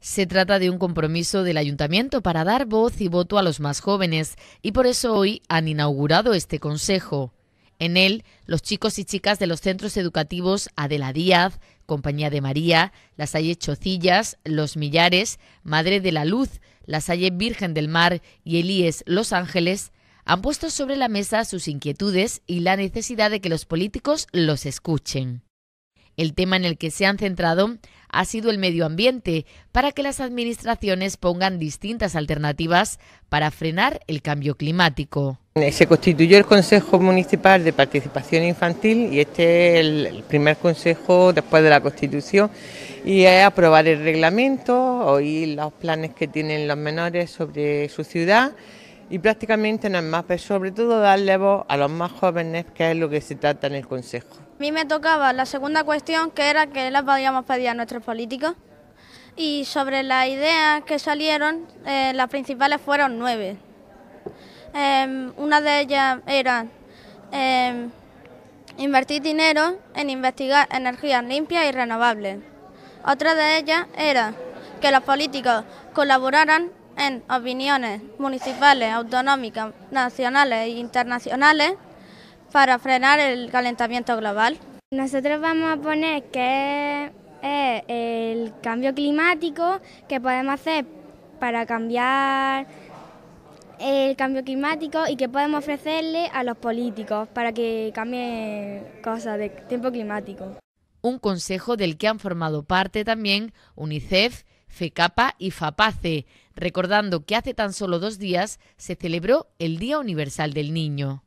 Se trata de un compromiso del ayuntamiento para dar voz y voto a los más jóvenes y por eso hoy han inaugurado este consejo. En él, los chicos y chicas de los centros educativos Adela Díaz, Compañía de María, las Salle Chocillas, Los Millares, Madre de la Luz, la Salle Virgen del Mar y Elíes Los Ángeles han puesto sobre la mesa sus inquietudes y la necesidad de que los políticos los escuchen. El tema en el que se han centrado ha sido el medio ambiente, para que las administraciones pongan distintas alternativas para frenar el cambio climático. Se constituyó el Consejo Municipal de Participación Infantil y este es el primer consejo después de la Constitución y es aprobar el reglamento, oír los planes que tienen los menores sobre su ciudad y prácticamente nada más, pero sobre todo darle voz a los más jóvenes, que es lo que se trata en el Consejo. A mí me tocaba la segunda cuestión, que era que la podíamos pedir a nuestros políticos, y sobre las ideas que salieron, eh, las principales fueron nueve. Em, una de ellas era em, invertir dinero en investigar energías limpias y renovables. Otra de ellas era que los políticos colaboraran en opiniones municipales, autonómicas, nacionales e internacionales para frenar el calentamiento global. Nosotros vamos a poner que es el cambio climático que podemos hacer para cambiar el cambio climático y que podemos ofrecerle a los políticos para que cambie cosas de tiempo climático. Un consejo del que han formado parte también UNICEF FECAPA y FAPACE, recordando que hace tan solo dos días se celebró el Día Universal del Niño.